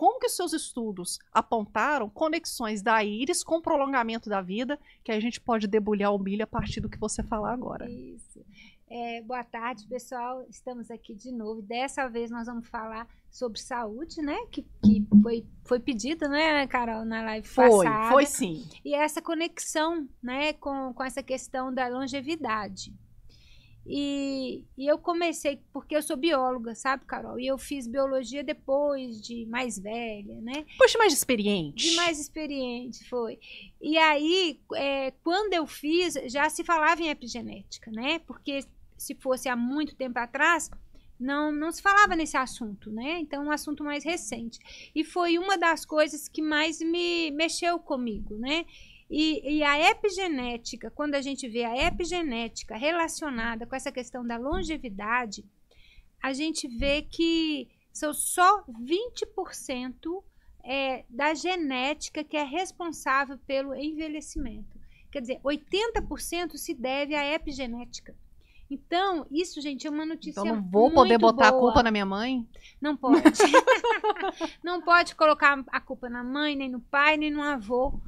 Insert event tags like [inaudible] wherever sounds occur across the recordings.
como que seus estudos apontaram conexões da íris com o prolongamento da vida, que a gente pode debulhar o milho a partir do que você falar agora. Isso. É, boa tarde, pessoal. Estamos aqui de novo. Dessa vez nós vamos falar sobre saúde, né? Que, que foi, foi pedido, né, Carol, na live foi, passada. Foi, foi sim. E essa conexão, né, com, com essa questão da longevidade. E, e, eu comecei, porque eu sou bióloga, sabe, Carol? E eu fiz biologia depois de mais velha, né? Poxa, mais experiente. De mais experiente, foi. E aí, é, quando eu fiz, já se falava em epigenética, né? Porque se fosse há muito tempo atrás, não, não se falava nesse assunto, né? Então, um assunto mais recente. E foi uma das coisas que mais me mexeu comigo, né? E, e, a epigenética, quando a gente vê a epigenética relacionada com essa questão da longevidade, a gente vê que são só 20% é, da genética que é responsável pelo envelhecimento. Quer dizer, 80% se deve à epigenética. Então, isso, gente, é uma notícia. muito Então, não vou poder botar boa. a culpa na minha mãe? Não pode. [laughs] não pode colocar a culpa na mãe, nem no pai, nem no avô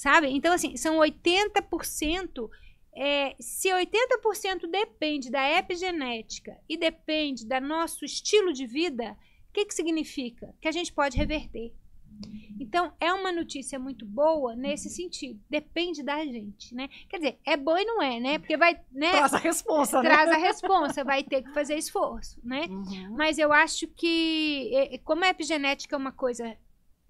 sabe? Então, assim, são 80%. É, se 80% depende da epigenética e depende do nosso estilo de vida, o que, que significa? Que a gente pode reverter. Então, é uma notícia muito boa nesse sentido. Depende da gente, né? Quer dizer, é boa e não é, né? Porque vai, né? Traz a responsa, né? Traz a responsa, vai ter que fazer esforço, né? Uhum. Mas eu acho que, como a epigenética é uma coisa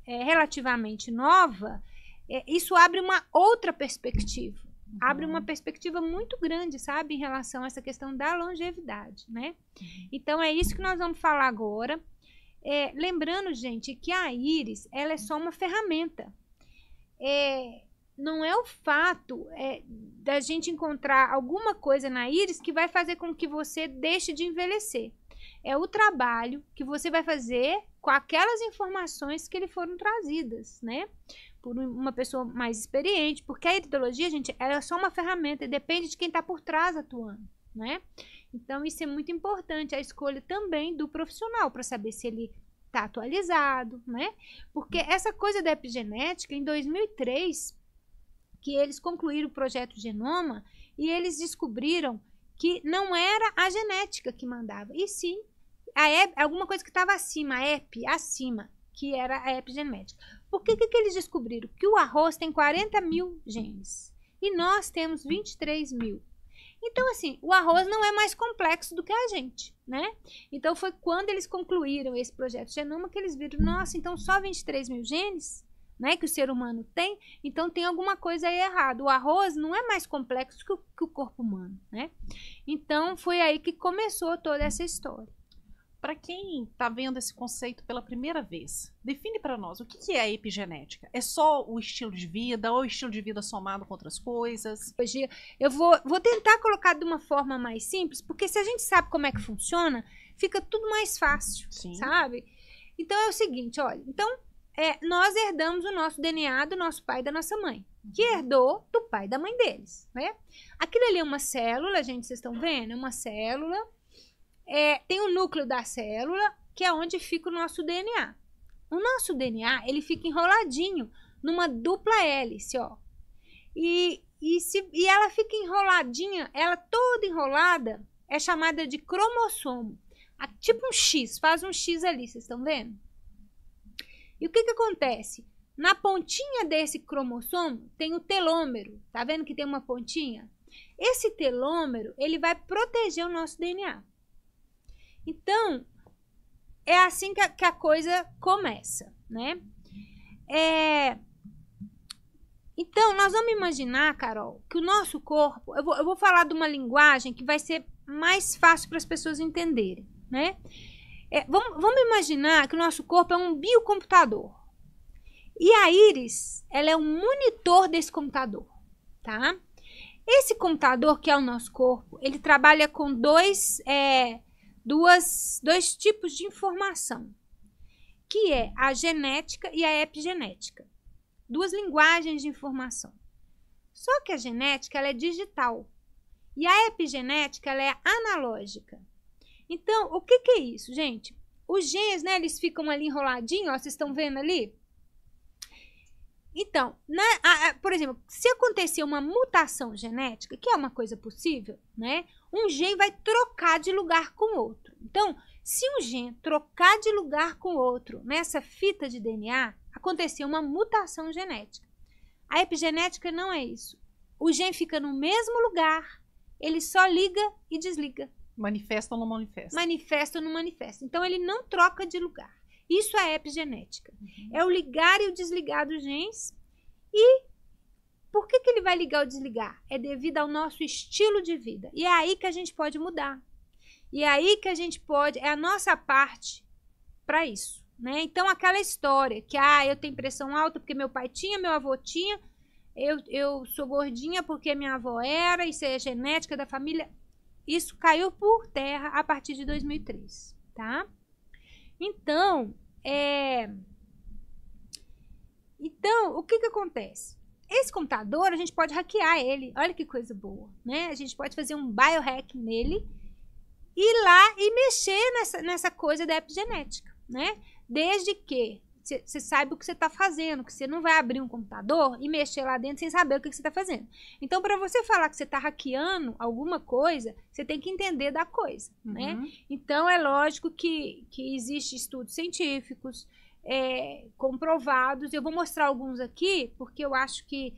é, relativamente nova, é, isso abre uma outra perspectiva. Uhum. Abre uma perspectiva muito grande, sabe, em relação a essa questão da longevidade, né? Uhum. Então é isso que nós vamos falar agora. É, lembrando, gente, que a íris ela é só uma ferramenta. É, não é o fato é, da gente encontrar alguma coisa na íris que vai fazer com que você deixe de envelhecer. É o trabalho que você vai fazer com aquelas informações que lhe foram trazidas, né? por uma pessoa mais experiente, porque a ideologia, gente, é só uma ferramenta, depende de quem está por trás atuando, né? Então, isso é muito importante, a escolha também do profissional, para saber se ele está atualizado, né? Porque hum. essa coisa da epigenética, em 2003, que eles concluíram o projeto Genoma e eles descobriram que não era a genética que mandava, e sim a EP, alguma coisa que estava acima, a EP, acima que era a epigenética. Por que, que eles descobriram? Que o arroz tem 40 mil genes e nós temos 23 mil. Então, assim, o arroz não é mais complexo do que a gente, né? Então, foi quando eles concluíram esse projeto genoma que eles viram, nossa, então só 23 mil genes, né, que o ser humano tem, então tem alguma coisa aí errada. O arroz não é mais complexo que o, que o corpo humano, né? Então, foi aí que começou toda essa história. Para quem está vendo esse conceito pela primeira vez, define para nós o que, é a epigenética. É só o estilo de vida ou o estilo de vida somado com outras coisas? Hoje eu vou, vou tentar colocar de uma forma mais simples, porque se a gente sabe como é que funciona, fica tudo mais fácil, Sim. sabe? Então é o seguinte, olha, então é, nós herdamos o nosso DNA do nosso pai e da nossa mãe, que uhum. herdou do pai e da mãe deles, né? Aquilo ali é uma célula, gente, vocês estão vendo? É uma célula é, tem o núcleo da célula, que é onde fica o nosso DNA. O nosso DNA, ele fica enroladinho numa dupla hélice, ó. E, e, se, e ela fica enroladinha, ela toda enrolada, é chamada de cromossomo. A, tipo um X, faz um X ali, vocês estão vendo? E o que, que acontece? Na pontinha desse cromossomo tem o telômero. Tá vendo que tem uma pontinha? Esse telômero, ele vai proteger o nosso DNA. Então, é assim que a, que a coisa começa, né? É... Então, nós vamos imaginar, Carol, que o nosso corpo. Eu vou, eu vou falar de uma linguagem que vai ser mais fácil para as pessoas entenderem, né? É, vamos, vamos, imaginar que o nosso corpo é um biocomputador. E a íris, ela é um monitor desse computador, tá? Esse computador, que é o nosso corpo, ele trabalha com dois é, duas, dois tipos de informação, que é a genética e a epigenética. Duas linguagens de informação. Só que a genética ela é digital e a epigenética ela é analógica. Então, o que, que é isso, gente? Os genes, né, eles ficam ali enroladinhos, ó, vocês estão vendo ali? Então, na, né, a, a, por exemplo, se acontecer uma mutação genética, que é uma coisa possível, né? um gen vai trocar de lugar com outro. Então, se um gen trocar de lugar com outro nessa fita de DNA, aconteceu uma mutação genética. A epigenética não é isso. O gen fica no mesmo lugar, ele só liga e desliga. Manifesta ou não manifesta? Manifesta ou não manifesta. Então, ele não troca de lugar. Isso é epigenética. Uhum. É o ligar e o desligar dos genes e por que, que ele vai ligar ou desligar? É devido ao nosso estilo de vida. E é aí que a gente pode mudar. E é aí que a gente pode, é a nossa parte para isso. Né? Então, aquela história que ah, eu tenho pressão alta porque meu pai tinha, meu avô tinha, eu, eu sou gordinha porque minha avó era, isso é genética da família. Isso caiu por terra a partir de 2003, tá? Então, é... Então, o que que acontece? Esse computador, a gente pode hackear ele. Olha que coisa boa, né? A gente pode fazer um biohack nele, ir lá e mexer nessa, nessa coisa da epigenética, né? Desde que você sabe o que você está fazendo, que você não vai abrir um computador e mexer lá dentro sem saber o que você está fazendo. Então, para você falar que você está hackeando alguma coisa, você tem que entender da coisa, né? Uhum. Então, é lógico que, que existem estudos científicos, é, comprovados. Eu vou mostrar alguns aqui, porque eu acho que,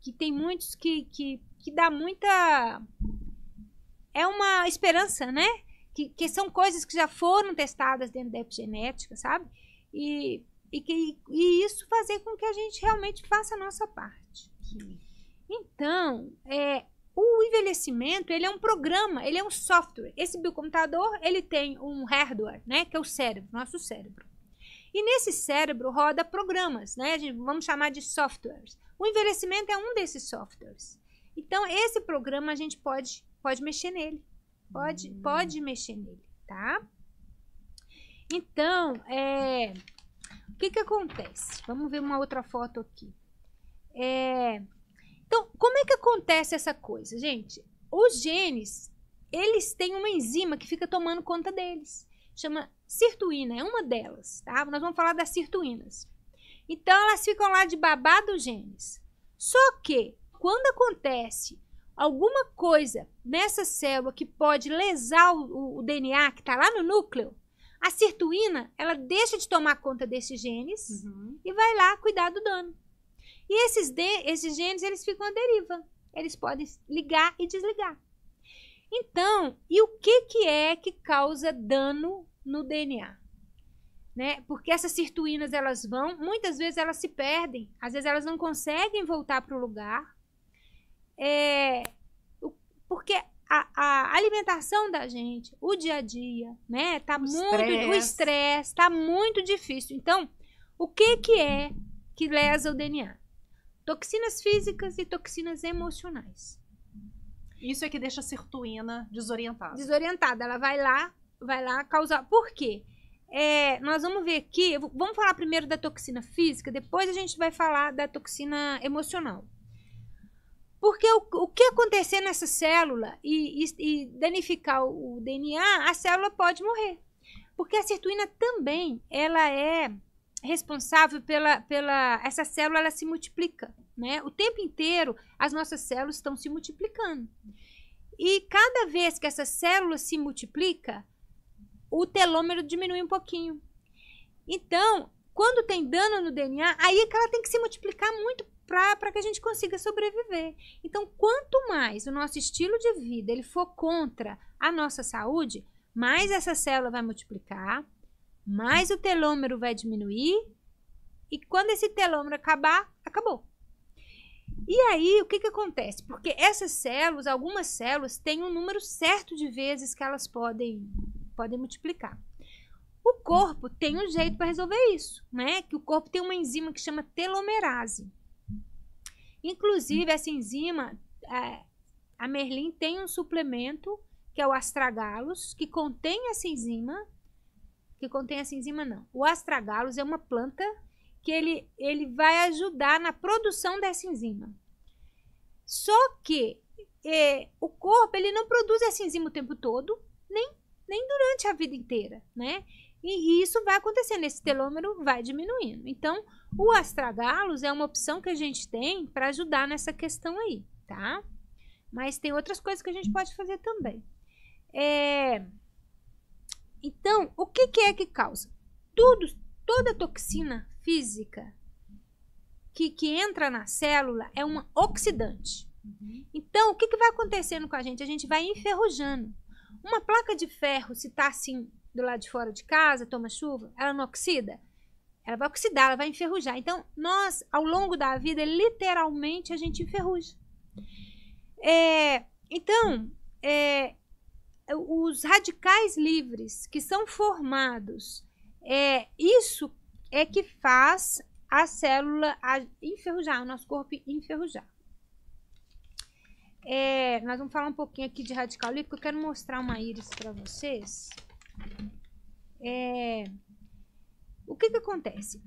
que tem muitos que, que, que dá muita. É uma esperança, né? Que, que são coisas que já foram testadas dentro da epigenética, sabe? E, e, que, e isso fazer com que a gente realmente faça a nossa parte. Então, é, o envelhecimento, ele é um programa, ele é um software. Esse biocomputador, ele tem um hardware, né, que é o cérebro, nosso cérebro. E nesse cérebro roda programas, né? Vamos chamar de softwares. O envelhecimento é um desses softwares. Então, esse programa a gente pode, pode mexer nele. Pode, hum. pode mexer nele, tá? Então, é, o que, que acontece? Vamos ver uma outra foto aqui. É, então, como é que acontece essa coisa, gente? Os genes, eles têm uma enzima que fica tomando conta deles chama sirtuína, é uma delas, tá? Nós vamos falar das sirtuínas. Então, elas ficam lá de babado genes. Só que, quando acontece alguma coisa nessa célula que pode lesar o, o DNA que está lá no núcleo, a sirtuína, ela deixa de tomar conta desses genes uhum. e vai lá cuidar do dano. E esses, de, esses genes, eles ficam à deriva. Eles podem ligar e desligar. Então, e o que, que é que causa dano no DNA. Né? Porque essas sirtuínas elas vão, muitas vezes elas se perdem, às vezes elas não conseguem voltar para o lugar, é, porque a, a, alimentação da gente, o dia a dia, né, tá o muito, stress. o estresse está tá muito difícil. Então, o que que é que lesa o DNA? Toxinas físicas e toxinas emocionais. Isso é que deixa a sirtuína desorientada. Desorientada, ela vai lá, vai lá causar. Por quê? É, nós vamos ver aqui, vamos falar primeiro da toxina física, depois a gente vai falar da toxina emocional. Porque o, o que acontecer nessa célula e, e, e danificar o, DNA, a célula pode morrer. Porque a sertuína também, ela é responsável pela, pela... Essa célula, ela se multiplica, né? O tempo inteiro, as nossas células estão se multiplicando. E cada vez que essa célula se multiplica, o telômero diminui um pouquinho. Então, quando tem dano no DNA, aí é que ela tem que se multiplicar muito para que a gente consiga sobreviver. Então, quanto mais o nosso estilo de vida ele for contra a nossa saúde, mais essa célula vai multiplicar, mais o telômero vai diminuir, e quando esse telômero acabar, acabou. E aí, o que, que acontece? Porque essas células, algumas células, têm um número certo de vezes que elas podem podem multiplicar. O corpo tem um jeito para resolver isso, né? Que o corpo tem uma enzima que chama telomerase. Inclusive, essa enzima, é, a Merlin tem um suplemento, que é o astragalos, que contém essa enzima. Que contém essa enzima, não. O astragalos é uma planta que ele, ele vai ajudar na produção dessa enzima. Só que é, o corpo ele não produz essa enzima o tempo todo, nem nem durante a vida inteira, né? E isso vai acontecendo, esse telômero vai diminuindo. Então, o astragalos é uma opção que a gente tem para ajudar nessa questão aí, tá? Mas tem outras coisas que a gente pode fazer também. É... Então, o que, que é que causa? Tudo, toda toxina física que, que entra na célula é uma oxidante. Uhum. Então, o que, que vai acontecendo com a gente? A gente vai enferrujando. Uma placa de ferro, se está assim do lado de fora de casa, toma chuva, ela não oxida? Ela vai oxidar, ela vai enferrujar. Então, nós, ao longo da vida, literalmente a gente enferruja. É, então, é, os radicais livres que são formados, é, isso é que faz a célula enferrujar, o nosso corpo enferrujar. É, nós vamos falar um pouquinho aqui de radical livre, porque eu quero mostrar uma íris para vocês. É, o que, que acontece?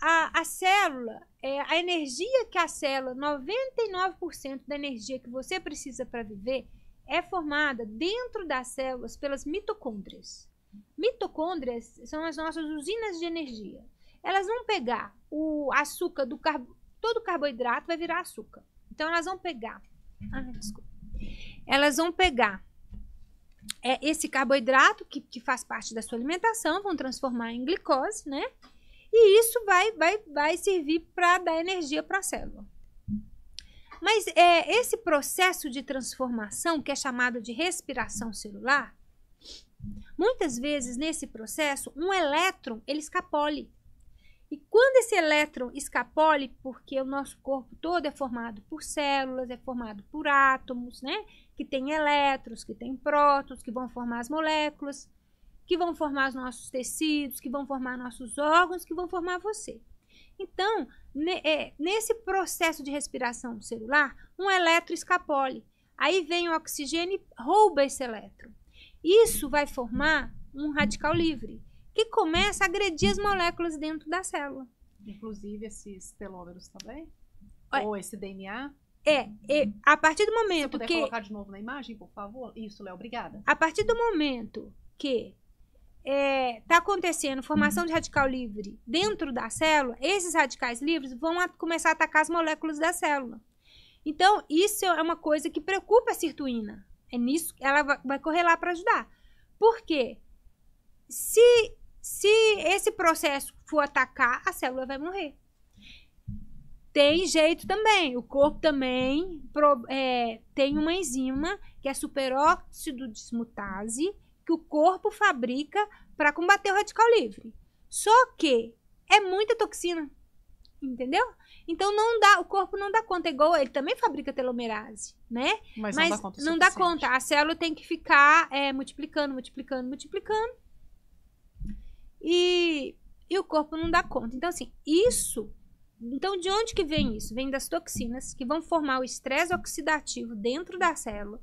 A, a célula, é, a energia que a célula, 99% da energia que você precisa para viver, é formada dentro das células pelas mitocôndrias. Mitocôndrias são as nossas usinas de energia. Elas vão pegar o açúcar do carbo, todo o carboidrato vai virar açúcar. Então elas vão pegar desculpa. Elas vão pegar é, esse carboidrato que, que faz parte da sua alimentação, vão transformar em glicose, né? E isso vai, vai, vai servir para dar energia para a célula. Mas é, esse processo de transformação, que é chamado de respiração celular, muitas vezes nesse processo, um elétron ele escapole. E quando esse elétron escapole, porque o nosso corpo todo é formado por células, é formado por átomos, né? Que tem elétrons, que tem prótons, que vão formar as moléculas, que vão formar os nossos tecidos, que vão formar nossos órgãos, que vão formar você. Então, é, nesse processo de respiração celular, um elétron escapole. Aí vem o oxigênio e rouba esse elétron. Isso vai formar um radical livre e começa a agredir as moléculas dentro da célula. Inclusive esses telômeros também? Ou esse DNA? É, é, a partir do momento Se puder que... colocar de novo na imagem, por favor. Isso, Léo, obrigada. A partir do momento que está é, tá acontecendo formação de radical livre dentro da célula, esses radicais livres vão a, começar a atacar as moléculas da célula. Então, isso é uma coisa que preocupa a sirtuína. É nisso que ela vai, vai correr lá para ajudar. Por quê? Se processo for atacar, a célula vai morrer. Tem jeito também. O corpo também é, tem uma enzima que é superóxido dismutase que o corpo fabrica para combater o radical livre. Só que é muita toxina, entendeu? Então não dá, o corpo não dá conta, é igual ele também fabrica telomerase, né? Mas, Mas não, dá conta, não dá conta. A célula tem que ficar é, multiplicando, multiplicando, multiplicando e, e o corpo não dá conta. Então, assim, isso. Então, de onde que vem isso? Vem das toxinas que vão formar o estresse oxidativo dentro da célula,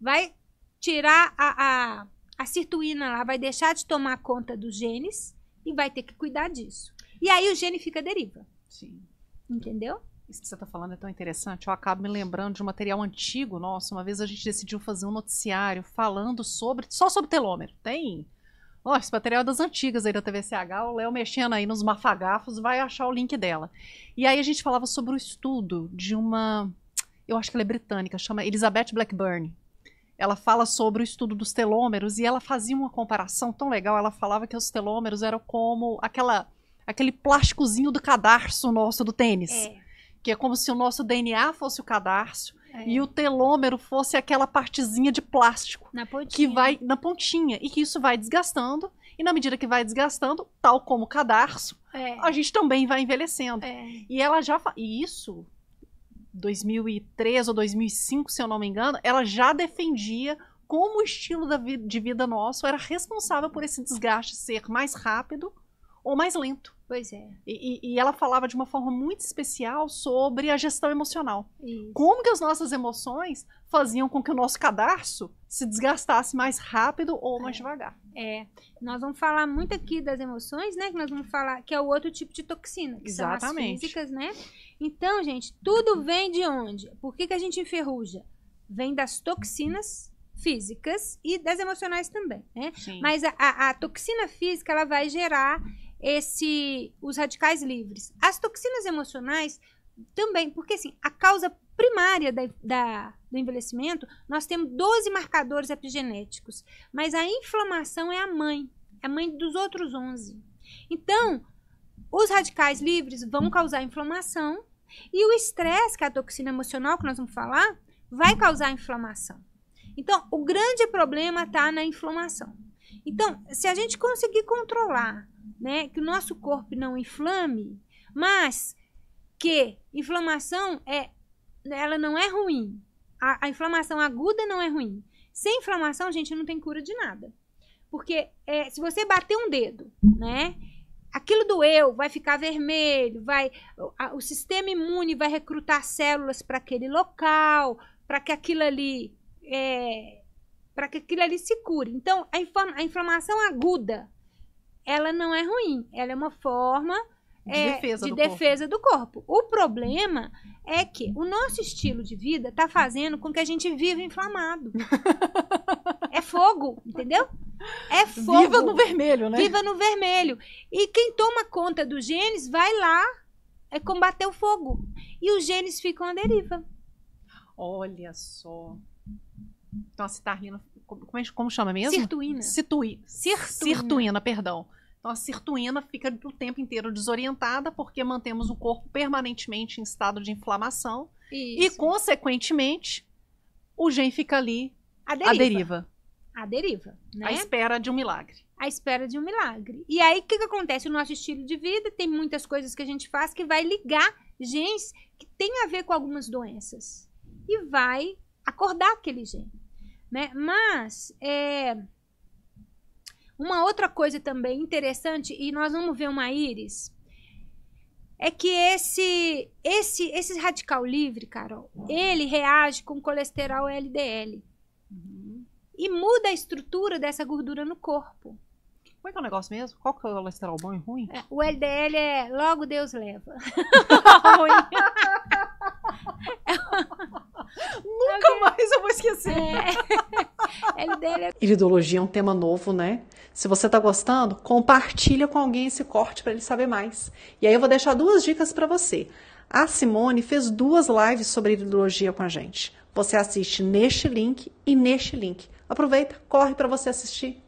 vai tirar a, a, a sirtuína lá, vai deixar de tomar conta dos genes e vai ter que cuidar disso. E aí o gene fica deriva. Sim. Entendeu? Isso que você está falando é tão interessante. Eu acabo me lembrando de um material antigo nosso. Uma vez a gente decidiu fazer um noticiário falando sobre. só sobre telômero. Tem nossa, esse material é das antigas aí da TVCH, o Léo mexendo aí nos mafagafos vai achar o link dela. E aí a gente falava sobre o estudo de uma, eu acho que ela é britânica, chama Elizabeth Blackburn. Ela fala sobre o estudo dos telômeros e ela fazia uma comparação tão legal. Ela falava que os telômeros eram como aquela, aquele plásticozinho do cadarço nosso do tênis. É. Que é como se o nosso DNA fosse o cadarço é. e o telômero fosse aquela partezinha de plástico que vai na pontinha e que isso vai desgastando e na medida que vai desgastando, tal como o cadarço, é. a gente também vai envelhecendo. É. E ela já e isso 2003 ou 2005, se eu não me engano, ela já defendia como o estilo da vi de vida nosso era responsável por esse desgaste ser mais rápido ou mais lento. Pois é. E, e, ela falava de uma forma muito especial sobre a gestão emocional. Isso. Como que as nossas emoções faziam com que o nosso cadarço se desgastasse mais rápido ou mais é. devagar. É. Nós vamos falar muito aqui das emoções, né? Que nós vamos falar que é o outro tipo de toxina, que Exatamente. são as físicas, né? Então, gente, tudo vem de onde? Por que, que a gente enferruja? Vem das toxinas físicas e das emocionais também, né? Sim. Mas a, a, a toxina física, ela vai gerar esse os radicais livres. As toxinas emocionais também, porque assim, a causa primária da, da, do envelhecimento, nós temos 12 marcadores epigenéticos, mas a inflamação é a mãe, é a mãe dos outros 11. Então, os radicais livres vão causar inflamação e o estresse, que é a toxina emocional que nós vamos falar, vai causar inflamação. Então, o grande problema está na inflamação. Então, se a gente conseguir controlar né? Que o nosso corpo não inflame, mas que inflamação é ela não é ruim. A, a inflamação aguda não é ruim. Sem inflamação, gente, não tem cura de nada. Porque é, se você bater um dedo, né? Aquilo doeu, vai ficar vermelho, vai a, o sistema imune vai recrutar células para aquele local, para que aquilo ali é, para que aquilo ali se cure. Então, a, inflama, a inflamação aguda ela não é ruim. Ela é uma forma de, é, defesa, de do defesa, do, corpo. O problema é que o nosso estilo de vida está fazendo com que a gente viva inflamado. [laughs] é fogo, entendeu? É fogo. Viva no vermelho, né? Viva no vermelho. E quem toma conta dos genes vai lá é combater o fogo. E os genes ficam à deriva. Olha só. então a rindo. Como, é como chama mesmo? Sirtuína. Situi... Sirtuína. Sirtuína, perdão. Então, a sirtuína fica o tempo inteiro desorientada porque mantemos o corpo permanentemente em estado de inflamação Isso. e, consequentemente, o gen fica ali à deriva. À deriva. À deriva, né? espera de um milagre. À espera de um milagre. E aí, o que, que acontece? O nosso estilo de vida tem muitas coisas que a gente faz que vai ligar genes que tem a ver com algumas doenças e vai acordar aquele gene, né? Mas, é uma outra coisa também interessante, e nós vamos ver uma íris, é que esse, esse, esse radical livre, Carol, ele reage com colesterol LDL. E muda a estrutura dessa gordura no corpo. Como é que é o negócio mesmo? Qual que é o colesterol bom e ruim? É, o LDL é logo Deus leva. [laughs] [laughs] É Nunca mais eu vou esquecer. É... LDL é... Iridologia é um tema novo, né? Se você tá gostando, compartilha com alguém esse corte para ele saber mais. E aí eu vou deixar duas dicas para você. A Simone fez duas lives sobre iridologia com a gente. Você assiste neste link e neste link. Aproveita, corre para você assistir.